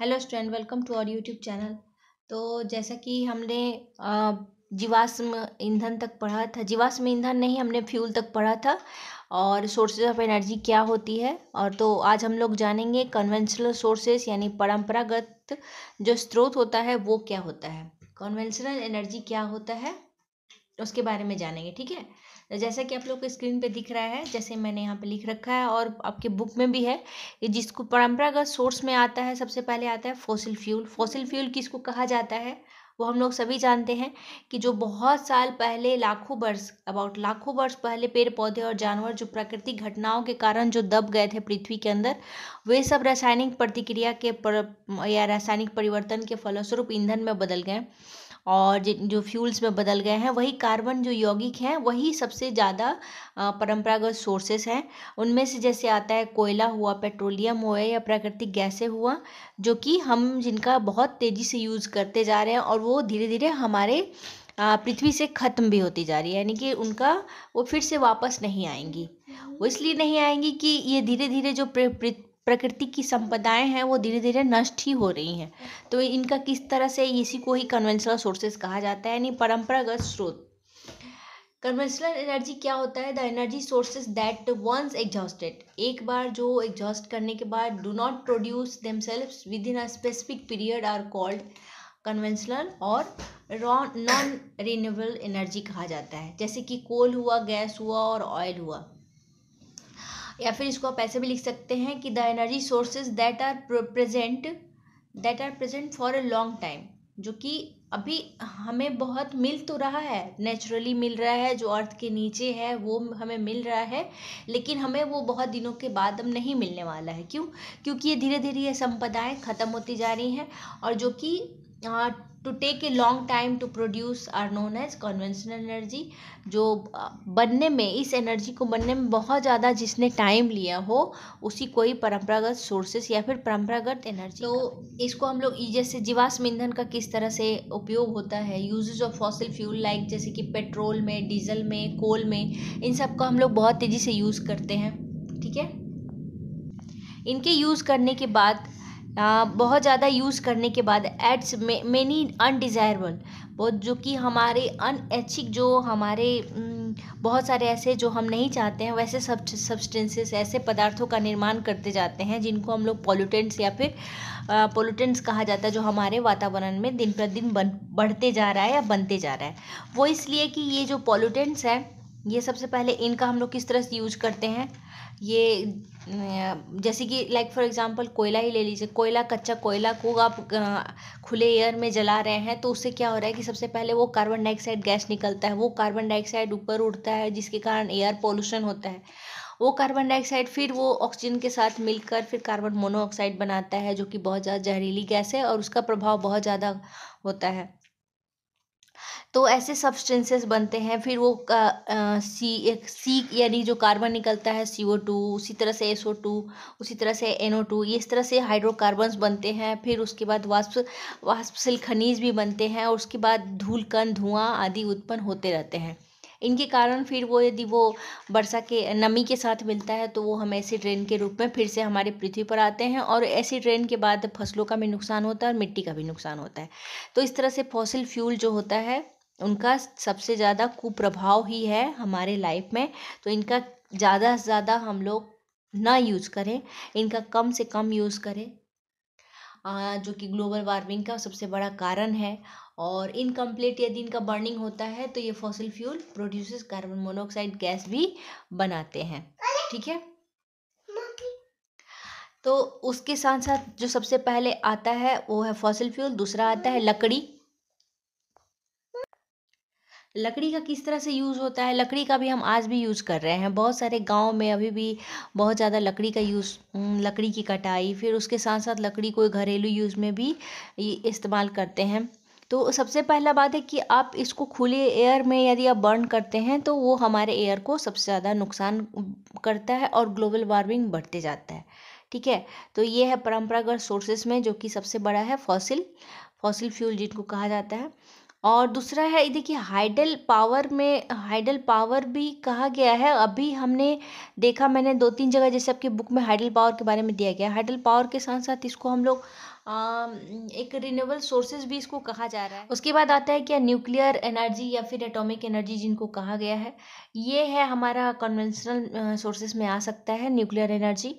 hello student welcome to our YouTube channel तो जैसा कि हमने जीवाश्म ईंधन तक पढ़ा था जीवाश्म ईंधन नहीं हमने फ्यूल तक पढ़ा था और सोर्सेज ऑफ एनर्जी क्या होती है और तो आज हम लोग जानेंगे कन्वेंशनल सोर्सेज यानी परंपरागत जो स्रोत होता है वो क्या होता है कन्वेंशनल एनर्जी क्या होता है उसके बारे में जानेंगे ठीक है जैसा कि आप लोग को स्क्रीन पे दिख रहा है जैसे मैंने यहाँ पे लिख रखा है और आपके बुक में भी है जिसको परंपरागत सोर्स में आता है सबसे पहले आता है फोसिल फ्यूल फोसिल फ्यूल किसको कहा जाता है वो हम लोग सभी जानते हैं कि जो बहुत साल पहले लाखों वर्ष अबाउट लाखों वर्ष पहले पेड़ पौधे और जानवर जो प्राकृतिक घटनाओं के कारण जो दब गए थे पृथ्वी के अंदर वे सब रासायनिक प्रतिक्रिया के पर, या रासायनिक परिवर्तन के फलस्वरूप ईंधन में बदल गए और जो फ्यूल्स में बदल गए हैं वही कार्बन जो यौगिक हैं वही सबसे ज़्यादा परंपरागत सोर्सेस हैं उनमें से जैसे आता है कोयला हुआ पेट्रोलियम हुआ या प्राकृतिक गैसें हुआ जो कि हम जिनका बहुत तेज़ी से यूज़ करते जा रहे हैं और वो धीरे धीरे हमारे पृथ्वी से ख़त्म भी होती जा रही है यानी कि उनका वो फिर से वापस नहीं आएंगी वो इसलिए नहीं आएंगी कि ये धीरे धीरे जो प्रकृति की संपदाएं हैं वो धीरे धीरे नष्ट ही हो रही हैं तो इनका किस तरह से इसी को ही कन्वेंशनल सोर्सेज कहा जाता है यानी परंपरागत स्रोत कन्वेंशनल एनर्जी क्या होता है the energy sources that once exhausted एक बार जो एग्जॉस्ट करने के बाद do not produce themselves within a specific period are called conventional और नॉन रिन्यूएबल एनर्जी कहा जाता है जैसे कि कोल हुआ गैस हुआ और ऑयल हुआ या फिर इसको आप ऐसे भी लिख सकते हैं कि the energy sources that are present that are present for a long time जो कि अभी हमें बहुत मिल तो रहा है नेचुरली मिल रहा है जो अर्थ के नीचे है वो हमें मिल रहा है लेकिन हमें वो बहुत दिनों के बाद अब नहीं मिलने वाला है क्यों क्योंकि ये धीरे धीरे ये संपदाएँ ख़त्म होती जा रही हैं और जो कि हाँ, to take a long time to produce are known as conventional energy जो बनने में इस एनर्जी को बनने में बहुत ज़्यादा जिसने टाइम लिया हो उसी कोई परंपरागत सोर्सेस या फिर परंपरागत एनर्जी तो इसको हम लोग जैसे जीवाश्म ईंधन का किस तरह से उपयोग होता है usages of fossil fuel like जैसे कि पेट्रोल में डीजल में कोल में इन सब का हम लोग बहुत तेज़ी से यूज़ करते हैं ठीक है इनके यूज़ करने के बाद बहुत ज़्यादा यूज़ करने के बाद एड्स मेनी अनडिज़ायरेबल बहुत जो कि हमारे अनैच्छिक जो हमारे बहुत सारे ऐसे जो हम नहीं चाहते हैं वैसे सब सब्सटेंसेस ऐसे पदार्थों का निर्माण करते जाते हैं जिनको हम लोग पॉल्यूटेंट्स या फिर पोल्यूटेंट्स कहा जाता है जो हमारे वातावरण में दिन पर दिन बन बढ़ते जा रहा है या बनते जा रहा है वो इसलिए कि ये जो पॉल्यूटेंट्स हैं ये सबसे पहले इनका हम लोग किस तरह से यूज करते हैं ये जैसे कि लाइक फॉर एग्जांपल कोयला ही ले लीजिए कोयला कच्चा कोयला को आप खुले एयर में जला रहे हैं तो उससे क्या हो रहा है कि सबसे पहले वो कार्बन डाइऑक्साइड गैस निकलता है वो कार्बन डाइऑक्साइड ऊपर उड़ता है जिसके कारण एयर पोल्यूशन होता है वो कार्बन डाइऑक्साइड फिर वो ऑक्सीजन के साथ मिलकर फिर कार्बन मोनोऑक्साइड बनाता है जो कि बहुत ज़्यादा जहरीली गैस है और उसका प्रभाव बहुत ज़्यादा होता है तो ऐसे सब्सटेंसेस बनते हैं फिर वो सी एक सी यानी जो कार्बन निकलता है सी ओ टू उसी तरह से एस ओ टू उसी तरह से एन ओ टू इस तरह से हाइड्रोकार्बन्स बनते हैं फिर उसके बाद वाष्प वाष्पशील खनिज भी बनते हैं और उसके बाद धूल कण धुआं आदि उत्पन्न होते रहते हैं इनके कारण फिर वो यदि वो वर्षा के नमी के साथ मिलता है तो वो हम ऐसे ड्रेन के रूप में फिर से हमारे पृथ्वी पर आते हैं और ऐसे ड्रेन के बाद फसलों का भी नुकसान होता है और मिट्टी का भी नुकसान होता है तो इस तरह से फॉसिल फ्यूल जो होता है उनका सबसे ज़्यादा कुप्रभाव ही है हमारे लाइफ में तो इनका ज़्यादा से ज़्यादा हम लोग ना यूज़ करें इनका कम से कम यूज़ करें जो कि ग्लोबल वार्मिंग का सबसे बड़ा कारण है और इनकम्प्लीट यदि इनका बर्निंग होता है तो ये fossil fuel produce carbon monoxide gas भी बनाते हैं ठीक है तो उसके साथ साथ जो सबसे पहले आता है वो है फॉसिल फ्यूल दूसरा आता है लकड़ी लकड़ी का किस तरह से यूज़ होता है लकड़ी का भी हम आज भी यूज़ कर रहे हैं बहुत सारे गांव में अभी भी बहुत ज़्यादा लकड़ी का यूज़ लकड़ी की कटाई फिर उसके साथ साथ लकड़ी को घरेलू यूज़ में भी इस्तेमाल करते हैं तो सबसे पहला बात है कि आप इसको खुले एयर में यदि आप बर्न करते हैं तो वो हमारे एयर को सबसे ज़्यादा नुकसान करता है और ग्लोबल वार्मिंग बढ़ते जाता है ठीक है तो ये है परम्परागत सोर्सेज में जो कि सबसे बड़ा है फॉसिल फॉसिल फ्यूल जिनको कहा जाता है और दूसरा है देखिए हाइडल पावर में हाइडल पावर भी कहा गया है अभी हमने देखा मैंने दो तीन जगह जैसे आपकी बुक में हाइडल पावर के बारे में दिया गया हाइडल पावर के साथ साथ इसको हम लोग एक रिन्यूएबल सोर्सेज भी इसको कहा जा रहा है उसके बाद आता है क्या न्यूक्लियर एनर्जी या फिर एटॉमिक एनर्जी जिनको कहा गया है ये है हमारा कन्वेंशनल सोर्सेज में आ सकता है न्यूक्लियर एनर्जी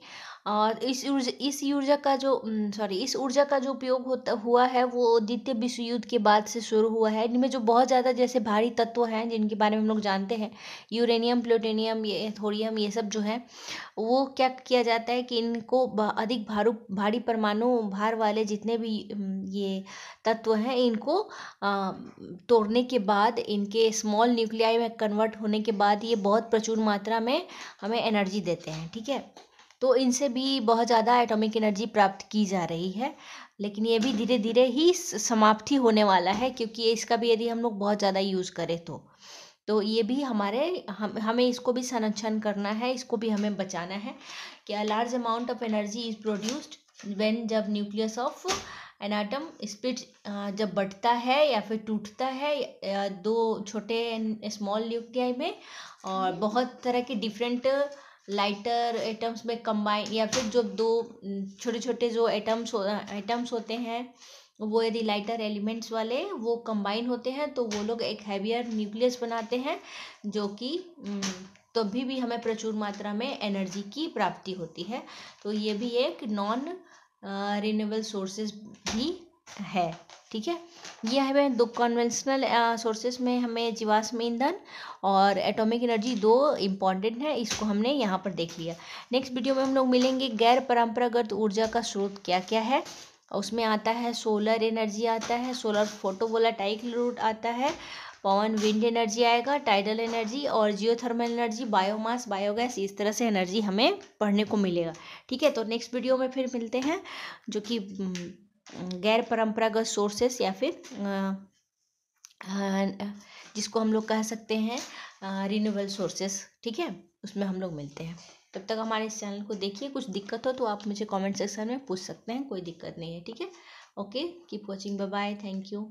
और इस ऊर्जा इस ऊर्जा का जो सॉरी इस ऊर्जा का जो उपयोग होता हुआ है वो द्वितीय विश्व युद्ध के बाद से शुरू हुआ है इनमें जो बहुत ज़्यादा जैसे भारी तत्व हैं जिनके बारे में हम लोग जानते हैं यूरेनियम प्लूटेनियम ये थोरियम ये सब जो है वो क्या किया जाता है कि इनको अधिक भारू भारी परमाणु भार वाले जितने भी ये तत्व हैं इनको तोड़ने के बाद इनके स्मॉल न्यूक्लियाई में कन्वर्ट होने के बाद ये बहुत प्रचुर मात्रा में हमें एनर्जी देते हैं ठीक है तो इनसे भी बहुत ज़्यादा एटॉमिक एनर्जी प्राप्त की जा रही है लेकिन ये भी धीरे धीरे ही समाप्ति होने वाला है क्योंकि इसका भी यदि हम लोग बहुत ज़्यादा यूज़ करें तो तो ये भी हमारे हम हमें इसको भी संरक्षण करना है इसको भी हमें बचाना है कि a large amount of energy is produced when जब nucleus of an atom split जब बढ़ता है या फिर टूटता है दो छोटे स्मॉल न्यूक्लियाई में और बहुत तरह के डिफरेंट लाइटर एटम्स में कंबाइन या फिर जो दो छोटे छोटे जो एटम्स हो एटम्स होते हैं वो यदि लाइटर एलिमेंट्स वाले वो कंबाइन होते हैं तो वो लोग एक हैवियर न्यूक्लियस बनाते हैं जो कि तभी तो भी हमें प्रचुर मात्रा में एनर्जी की प्राप्ति होती है तो ये भी एक नॉन रिन्यूएबल सोर्सेज भी है ठीक है यह हमें दो कन्वेंशनल सोर्सेस में हमें जीवाश्म ईंधन और एटॉमिक एनर्जी दो इम्पॉर्टेंट है इसको हमने यहाँ पर देख लिया नेक्स्ट वीडियो में हम लोग मिलेंगे गैर परंपरागत ऊर्जा का स्रोत क्या क्या है उसमें आता है सोलर एनर्जी आता है सोलर फोटोवोलाटाइक रूट आता है पवन विंड एनर्जी आएगा टाइडल एनर्जी और जियोथर्मल एनर्जी बायोमास बायोगैस इस तरह से एनर्जी हमें पढ़ने को मिलेगा ठीक है तो नेक्स्ट वीडियो में फिर मिलते हैं जो कि गैर परंपरागत सोर्सेस या फिर जिसको हम लोग कह सकते हैं रिन्यूबल सोर्सेस ठीक है उसमें हम लोग मिलते हैं तब तक हमारे इस चैनल को देखिए कुछ दिक्कत हो तो आप मुझे कमेंट सेक्शन में पूछ सकते हैं कोई दिक्कत नहीं है ठीक है okay keep watching bye bye thank you